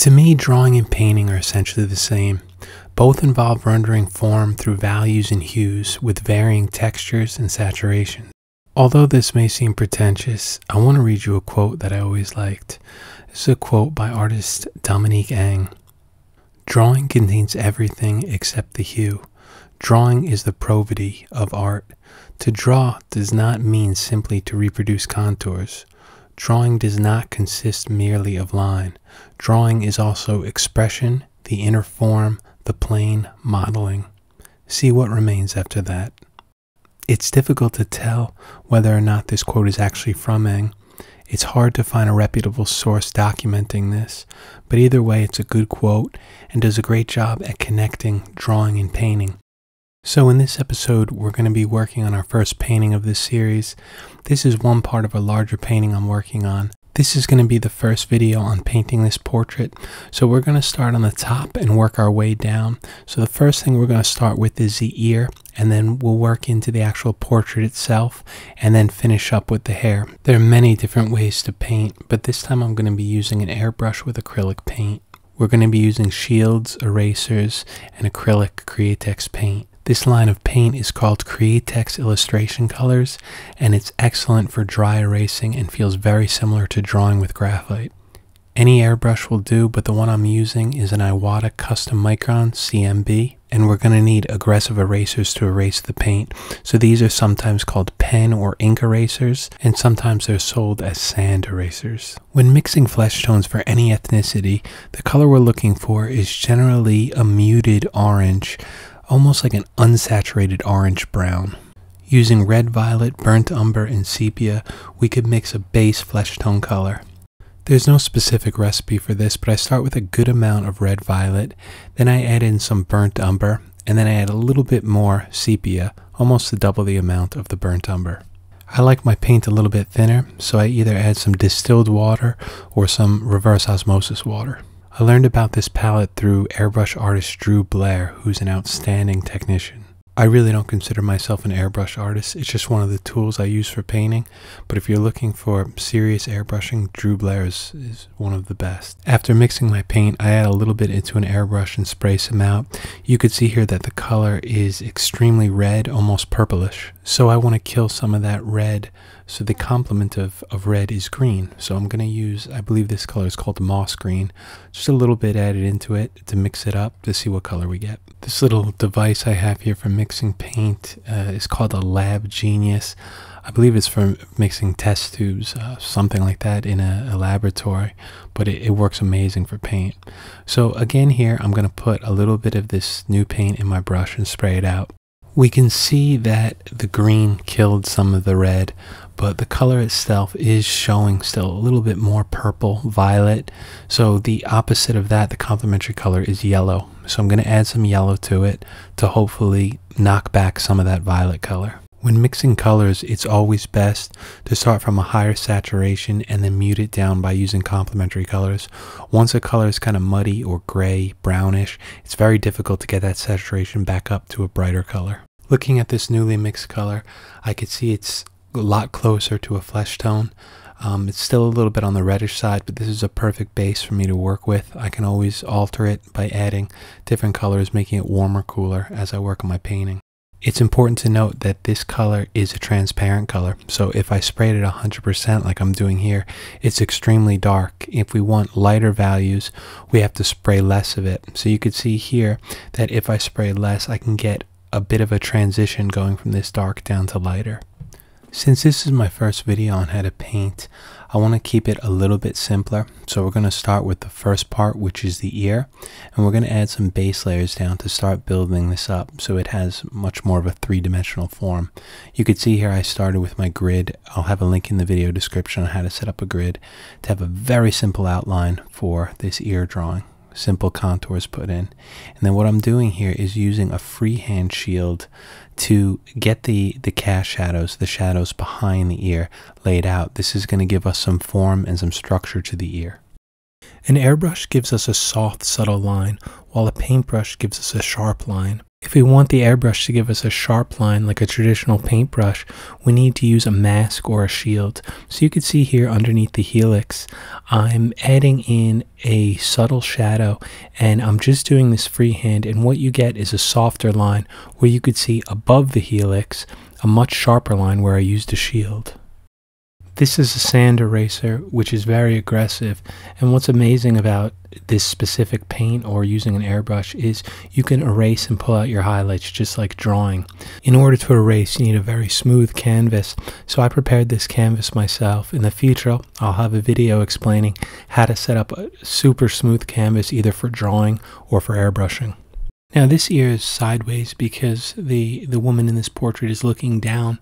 To me, drawing and painting are essentially the same. Both involve rendering form through values and hues with varying textures and saturations. Although this may seem pretentious, I want to read you a quote that I always liked. This is a quote by artist Dominique Ang. Drawing contains everything except the hue. Drawing is the probity of art. To draw does not mean simply to reproduce contours. Drawing does not consist merely of line. Drawing is also expression, the inner form, the plane, modeling. See what remains after that. It's difficult to tell whether or not this quote is actually from Eng. It's hard to find a reputable source documenting this, but either way, it's a good quote and does a great job at connecting drawing and painting so, in this episode, we're going to be working on our first painting of this series. This is one part of a larger painting I'm working on. This is going to be the first video on painting this portrait. So, we're going to start on the top and work our way down. So, the first thing we're going to start with is the ear, and then we'll work into the actual portrait itself, and then finish up with the hair. There are many different ways to paint, but this time I'm going to be using an airbrush with acrylic paint. We're going to be using shields, erasers, and acrylic Createx paint. This line of paint is called Createx Illustration Colors, and it's excellent for dry erasing and feels very similar to drawing with graphite. Any airbrush will do, but the one I'm using is an Iwata Custom Micron CMB, and we're going to need aggressive erasers to erase the paint. So these are sometimes called pen or ink erasers, and sometimes they're sold as sand erasers. When mixing flesh tones for any ethnicity, the color we're looking for is generally a muted orange, almost like an unsaturated orange brown. Using red violet, burnt umber, and sepia, we could mix a base flesh tone color. There's no specific recipe for this, but I start with a good amount of red violet, then I add in some burnt umber, and then I add a little bit more sepia, almost to double the amount of the burnt umber. I like my paint a little bit thinner, so I either add some distilled water or some reverse osmosis water. I learned about this palette through airbrush artist Drew Blair, who's an outstanding technician. I really don't consider myself an airbrush artist, it's just one of the tools I use for painting, but if you're looking for serious airbrushing, Drew Blair is, is one of the best. After mixing my paint, I add a little bit into an airbrush and spray some out. You could see here that the color is extremely red, almost purplish. So I want to kill some of that red. So the complement of, of red is green. So I'm going to use, I believe this color is called moss green. Just a little bit added into it to mix it up to see what color we get. This little device I have here for mixing paint uh, is called a Lab Genius. I believe it's for mixing test tubes, uh, something like that in a, a laboratory, but it, it works amazing for paint. So again here, I'm going to put a little bit of this new paint in my brush and spray it out. We can see that the green killed some of the red, but the color itself is showing still a little bit more purple, violet. So the opposite of that, the complementary color is yellow. So I'm going to add some yellow to it to hopefully knock back some of that violet color. When mixing colors, it's always best to start from a higher saturation and then mute it down by using complementary colors. Once a color is kind of muddy or gray, brownish, it's very difficult to get that saturation back up to a brighter color. Looking at this newly mixed color, I could see it's a lot closer to a flesh tone. Um, it's still a little bit on the reddish side, but this is a perfect base for me to work with. I can always alter it by adding different colors, making it warmer, cooler as I work on my painting. It's important to note that this color is a transparent color. So if I sprayed it 100% like I'm doing here, it's extremely dark. If we want lighter values, we have to spray less of it. So you could see here that if I spray less, I can get a bit of a transition going from this dark down to lighter. Since this is my first video on how to paint, I want to keep it a little bit simpler. So we're going to start with the first part, which is the ear. And we're going to add some base layers down to start building this up so it has much more of a three-dimensional form. You could see here I started with my grid. I'll have a link in the video description on how to set up a grid to have a very simple outline for this ear drawing simple contours put in. And then what I'm doing here is using a freehand shield to get the, the cast shadows, the shadows behind the ear laid out. This is going to give us some form and some structure to the ear. An airbrush gives us a soft, subtle line, while a paintbrush gives us a sharp line. If we want the airbrush to give us a sharp line like a traditional paintbrush, we need to use a mask or a shield. So you can see here underneath the helix, I'm adding in a subtle shadow and I'm just doing this freehand and what you get is a softer line where you could see above the helix a much sharper line where I used a shield. This is a sand eraser, which is very aggressive. And what's amazing about this specific paint or using an airbrush is you can erase and pull out your highlights just like drawing. In order to erase, you need a very smooth canvas. So I prepared this canvas myself. In the future, I'll have a video explaining how to set up a super smooth canvas either for drawing or for airbrushing. Now this ear is sideways because the the woman in this portrait is looking down,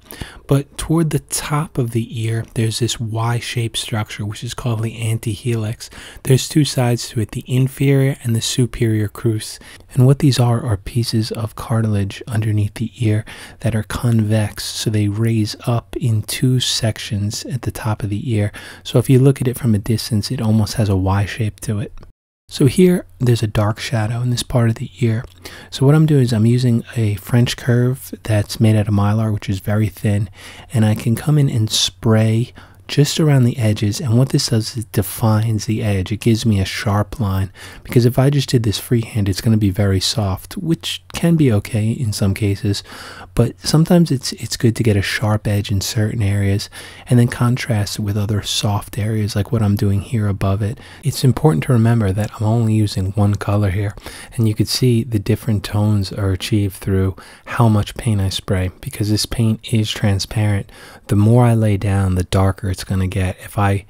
but toward the top of the ear there's this Y-shaped structure which is called the antihelix. There's two sides to it, the inferior and the superior cruce. And what these are are pieces of cartilage underneath the ear that are convex, so they raise up in two sections at the top of the ear. So if you look at it from a distance, it almost has a Y shape to it. So here, there's a dark shadow in this part of the ear. So what I'm doing is I'm using a French curve that's made out of mylar, which is very thin, and I can come in and spray just around the edges and what this does is defines the edge it gives me a sharp line because if I just did this freehand it's going to be very soft which can be okay in some cases but sometimes it's it's good to get a sharp edge in certain areas and then contrast it with other soft areas like what I'm doing here above it it's important to remember that I'm only using one color here and you could see the different tones are achieved through how much paint I spray because this paint is transparent the more I lay down the darker it's going to get. If I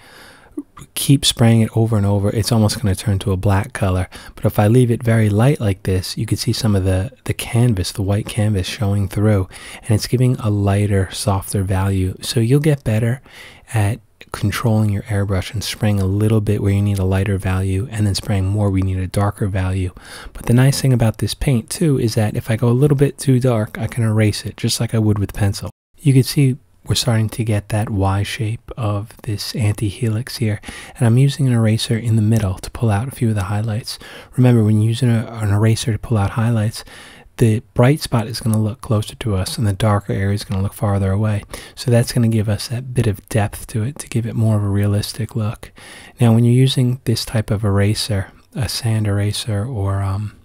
keep spraying it over and over, it's almost going to turn to a black color. But if I leave it very light like this, you can see some of the, the canvas, the white canvas showing through, and it's giving a lighter, softer value. So you'll get better at controlling your airbrush and spraying a little bit where you need a lighter value and then spraying more we need a darker value. But the nice thing about this paint too is that if I go a little bit too dark, I can erase it just like I would with pencil. You can see we're starting to get that Y shape of this anti-helix here. And I'm using an eraser in the middle to pull out a few of the highlights. Remember, when using a, an eraser to pull out highlights, the bright spot is going to look closer to us and the darker area is going to look farther away. So that's going to give us that bit of depth to it to give it more of a realistic look. Now, when you're using this type of eraser, a sand eraser or um,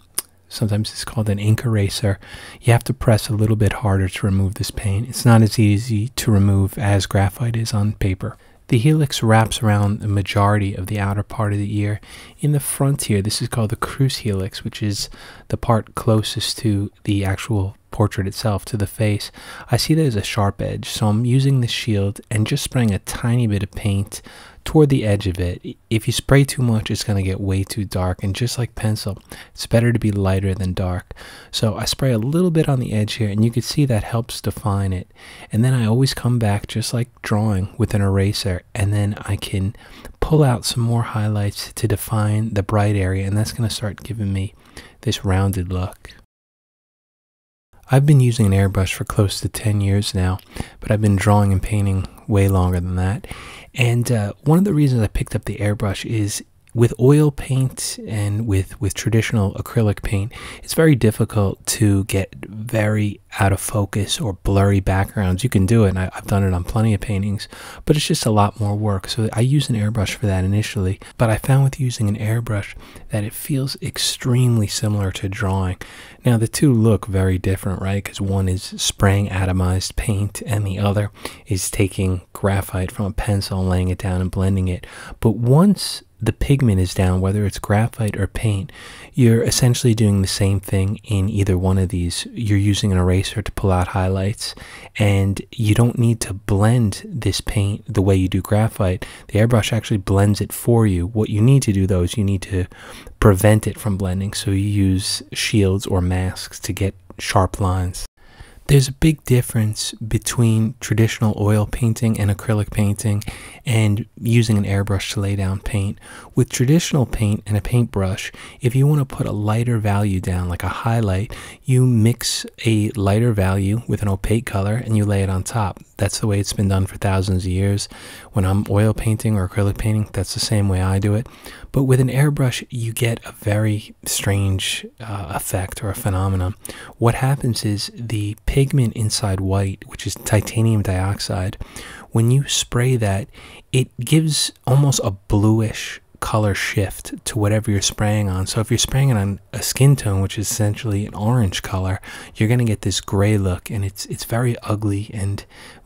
Sometimes it's called an ink eraser. You have to press a little bit harder to remove this paint. It's not as easy to remove as graphite is on paper. The helix wraps around the majority of the outer part of the ear. In the front here, this is called the cruce helix, which is the part closest to the actual portrait itself, to the face. I see there's a sharp edge, so I'm using the shield and just spraying a tiny bit of paint toward the edge of it. If you spray too much, it's going to get way too dark. And just like pencil, it's better to be lighter than dark. So I spray a little bit on the edge here, and you can see that helps define it. And then I always come back, just like drawing, with an eraser, and then I can pull out some more highlights to define the bright area, and that's going to start giving me this rounded look. I've been using an airbrush for close to 10 years now, but I've been drawing and painting way longer than that. And uh, one of the reasons I picked up the airbrush is with oil paint and with with traditional acrylic paint it's very difficult to get very out of focus or blurry backgrounds you can do it and I, i've done it on plenty of paintings but it's just a lot more work so i use an airbrush for that initially but i found with using an airbrush that it feels extremely similar to drawing now the two look very different right because one is spraying atomized paint and the other is taking graphite from a pencil and laying it down and blending it but once the pigment is down, whether it's graphite or paint, you're essentially doing the same thing in either one of these. You're using an eraser to pull out highlights, and you don't need to blend this paint the way you do graphite. The airbrush actually blends it for you. What you need to do, though, is you need to prevent it from blending, so you use shields or masks to get sharp lines. There's a big difference between traditional oil painting and acrylic painting and using an airbrush to lay down paint. With traditional paint and a paintbrush, if you want to put a lighter value down, like a highlight, you mix a lighter value with an opaque color and you lay it on top. That's the way it's been done for thousands of years. When I'm oil painting or acrylic painting, that's the same way I do it. But with an airbrush, you get a very strange uh, effect or a phenomenon. What happens is the pigment inside white, which is titanium dioxide, when you spray that, it gives almost a bluish color shift to whatever you're spraying on. So if you're spraying it on a skin tone, which is essentially an orange color, you're going to get this gray look and it's it's very ugly and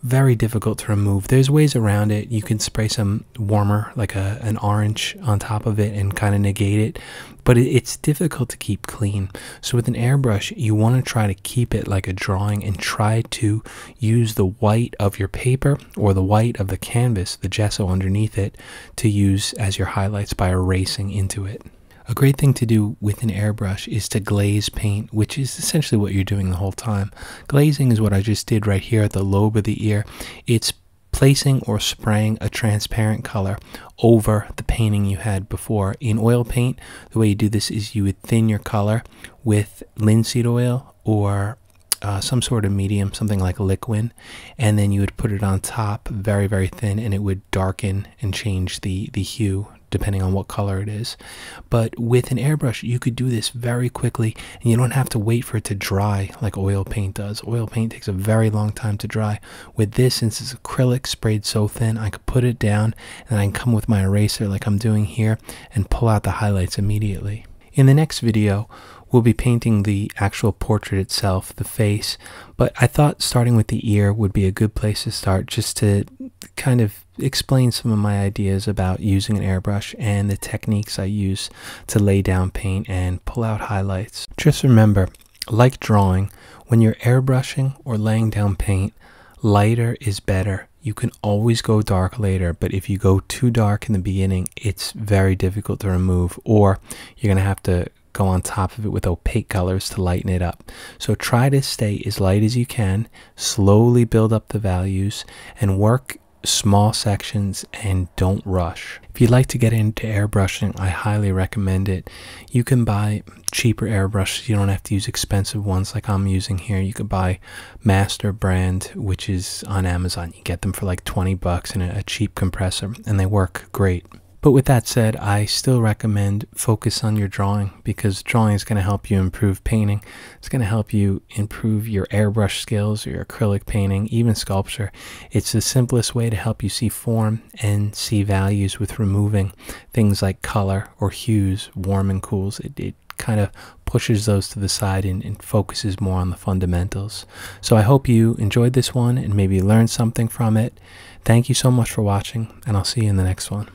very difficult to remove. There's ways around it. You can spray some warmer, like a, an orange on top of it and kind of negate it, but it, it's difficult to keep clean. So with an airbrush, you want to try to keep it like a drawing and try to use the white of your paper or the white of the canvas, the gesso underneath it, to use as your highlights by erasing into it. A great thing to do with an airbrush is to glaze paint, which is essentially what you're doing the whole time. Glazing is what I just did right here at the lobe of the ear. It's placing or spraying a transparent color over the painting you had before. In oil paint, the way you do this is you would thin your color with linseed oil or uh, some sort of medium, something like liquin, and then you would put it on top very, very thin, and it would darken and change the, the hue depending on what color it is. But with an airbrush, you could do this very quickly and you don't have to wait for it to dry like oil paint does. Oil paint takes a very long time to dry. With this, since it's acrylic sprayed so thin, I could put it down and I can come with my eraser like I'm doing here and pull out the highlights immediately. In the next video, we'll be painting the actual portrait itself, the face, but I thought starting with the ear would be a good place to start just to kind of explain some of my ideas about using an airbrush and the techniques I use to lay down paint and pull out highlights. Just remember, like drawing, when you're airbrushing or laying down paint, lighter is better. You can always go dark later, but if you go too dark in the beginning, it's very difficult to remove, or you're going to have to go on top of it with opaque colors to lighten it up. So try to stay as light as you can, slowly build up the values, and work small sections and don't rush. If you'd like to get into airbrushing, I highly recommend it. You can buy cheaper airbrushes. You don't have to use expensive ones like I'm using here. You could buy Master brand, which is on Amazon. You get them for like 20 bucks and a cheap compressor and they work great. But with that said, I still recommend focus on your drawing because drawing is going to help you improve painting. It's going to help you improve your airbrush skills or your acrylic painting, even sculpture. It's the simplest way to help you see form and see values with removing things like color or hues, warm and cools. It, it kind of pushes those to the side and, and, focuses more on the fundamentals. So I hope you enjoyed this one and maybe learned something from it. Thank you so much for watching, and I'll see you in the next one.